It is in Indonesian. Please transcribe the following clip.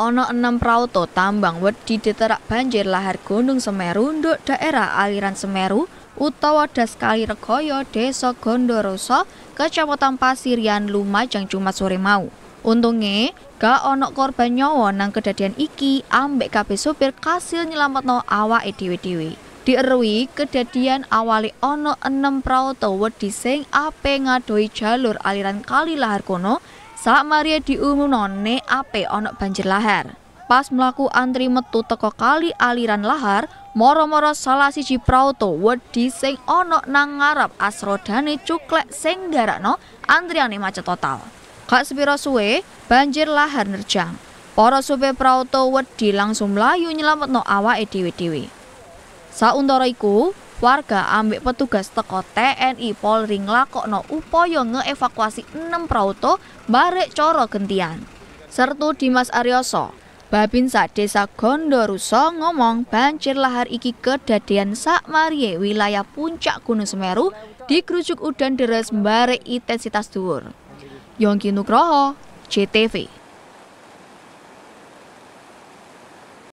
Ono enam prauto tambang wedi diterak banjir lahar Gunung Semeru untuk daerah aliran Semeru utawa das kali rekoyo Desa Gondoroso, Kecamatan Pasirian, Lumajang Jumat sore mau. Untungnya, gak ono korban nyawa nang kedadian iki ambek kabeh sopir kasil awa awake edw Di erwi, kedadian awali ono enam prauto tota wedi sing ape ngadoi jalur aliran kali lahar kono saat Maria diumumkan ape onok banjir lahar. Pas melaku antri metu teko kali aliran lahar, moro-moro salah siji prauto wedi sing onok nang ngarep asrodane cuklek sing garakno antriane macet total. Kak sepiro suwe, banjir lahar nerjang. Para supir prauto wedi langsung mlayu no awa dhewe-dhewe. Sauntara iku, Warga ambek petugas teko TNI Polri nglakokno upaya ngeevakuasi 6 prauto barek coro gentian. Sertu Dimas Aryoso, Babinsa Desa Gondoruso ngomong banjir lahar iki kedadean sak marie wilayah puncak Gunung Semeru di kerucuk udan deres barek intensitas dhuwur. Yongki Nugroho, CTV.